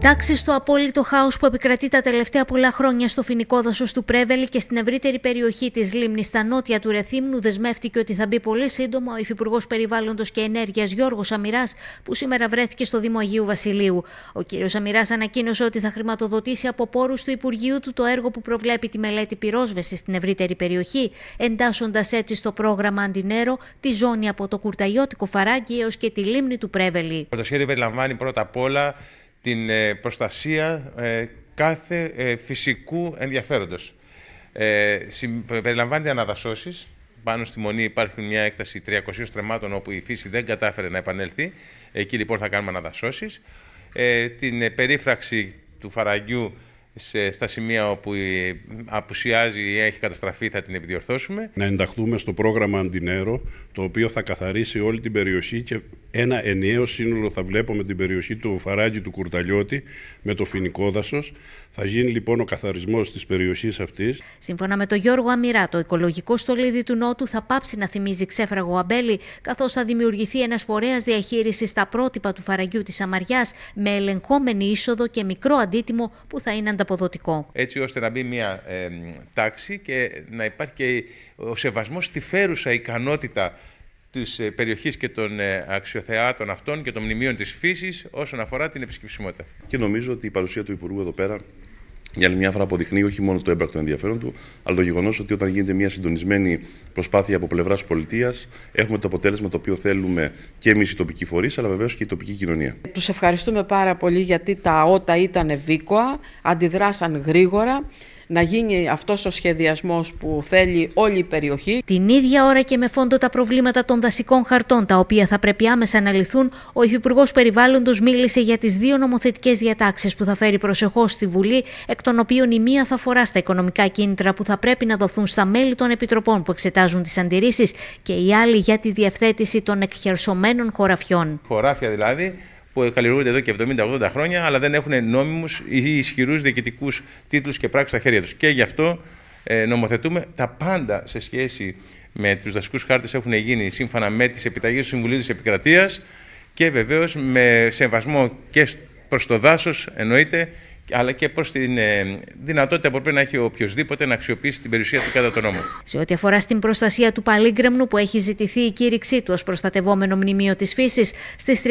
Τάξει στο απόλυτο χάος που επικρατεί τα τελευταία πολλά χρόνια στο φοινικό δάσος του Πρέβελη και στην ευρύτερη περιοχή της λίμνης στα νότια του Ρεθύμνου, δεσμεύτηκε ότι θα μπει πολύ σύντομα ο Υφυπουργός Περιβάλλοντος και Ενέργειας Γιώργος Αμυράς, που σήμερα βρέθηκε στο Δήμο Αγίου Βασιλείου. Ο κ. Αμυράς ανακοίνωσε ότι θα χρηματοδοτήσει από πόρους του Υπουργείου του το έργο που προβλέπει τη μελέτη πυρόσβεση στην ευρύτερη περιοχή, εντάσσοντας έτσι στο πρόγραμμα Αντινέρο τη ζώνη από το Κουρταγιώτικο φαράγκι έως και τη λίμνη του Πρέβελη. Το σχέδιο περιλαμβάνει πρώτα απ' όλα την ε, προστασία ε, κάθε ε, φυσικού ενδιαφέροντος. Περιλαμβάνεται αναδασώσεις. Πάνω στη Μονή υπάρχει μια έκταση 300 τρεμάτων όπου η φύση δεν κατάφερε να επανέλθει. Εκεί λοιπόν θα κάνουμε αναδασώσεις. Την περίφραξη του φαραγγιού σε, στα σημεία όπου η, απουσιάζει ή έχει καταστραφεί θα την επιδιορθώσουμε. Να ενταχθούμε στο πρόγραμμα Αντινέρο, το οποίο θα καθαρίσει όλη την περιοχή και ένα ενιαίο σύνολο θα βλέπουμε την περιοχή του Φαράγγι του Κουρταλιώτη με το φοινικό δάσος. Θα γίνει λοιπόν ο καθαρισμός της περιοχής αυτής. Σύμφωνα με τον Γιώργο Αμυρά, το οικολογικό στολίδι του Νότου θα πάψει να θυμίζει ξέφραγο αμπέλι, καθώς θα δημιουργηθεί ένας φορέας διαχείρισης στα πρότυπα του Φαραγγιού της Αμαριάς με ελεγχόμενη είσοδο και μικρό αντίτιμο που θα είναι ανταποκριμένο έτσι ώστε να μπει μια τάξη και να υπάρχει και ο σεβασμός στη φέρουσα ικανότητα της ε, περιοχής και των ε, αξιοθεάτων αυτών και των μνημείων της φύσης όσον αφορά την επισκεψιμότητα. Και νομίζω ότι η παρουσία του Υπουργού εδώ πέρα για άλλη μια φορά αποδεικνύει όχι μόνο το έμπρακτο ενδιαφέρον του, αλλά το γεγονός ότι όταν γίνεται μια συντονισμένη προσπάθεια από πλευράς πολιτείας, έχουμε το αποτέλεσμα το οποίο θέλουμε και εμείς οι τοπικοί φορείς, αλλά βεβαίως και η τοπική κοινωνία. Τους ευχαριστούμε πάρα πολύ γιατί τα ότα ήταν βίκοα, αντιδράσαν γρήγορα να γίνει αυτός ο σχεδιασμός που θέλει όλη η περιοχή. Την ίδια ώρα και με φόντο τα προβλήματα των δασικών χαρτών, τα οποία θα πρέπει άμεσα να λυθούν, ο Υφυπουργός Περιβάλλοντος μίλησε για τις δύο νομοθετικές διατάξεις που θα φέρει προσεχώς στη Βουλή, εκ των οποίων η μία θα αφορά στα οικονομικά κίνητρα που θα πρέπει να δοθούν στα μέλη των επιτροπών που εξετάζουν τις αντιρρήσεις και η άλλη για τη διευθέτηση των εκχερσωμένων χωραφιών. Χωράφια δηλαδή που καλλιεργούνται εδώ και 70-80 χρόνια, αλλά δεν έχουν νόμιμους ή ισχυρούς διοικητικούς τίτλους και πράξει στα χέρια τους. Και γι' αυτό ε, νομοθετούμε τα πάντα σε σχέση με τους δασικούς χάρτες έχουν γίνει σύμφωνα με τις επιταγές του Συμβουλίου της Επικρατείας και βεβαίως με σεβασμό και προς το δάσος εννοείται αλλά και προς τη ε, δυνατότητα που πρέπει να έχει οποιοδήποτε να αξιοποιήσει την περιουσία του κατά τον νόμο. Σε ό,τι αφορά στην προστασία του παλίγκρεμνου που έχει ζητηθεί η κήρυξή του ως προστατευόμενο μνημείο της φύσης, στις 31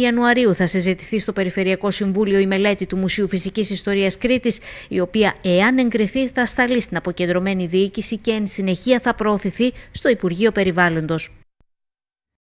Ιανουαρίου θα συζητηθεί στο Περιφερειακό Συμβούλιο η μελέτη του Μουσείου Φυσικής Ιστορίας Κρήτης, η οποία, εάν εγκριθεί, θα σταλεί στην αποκεντρωμένη διοίκηση και εν συνεχεία θα προωθηθεί στο Υπουργείο Περιβάλλοντος.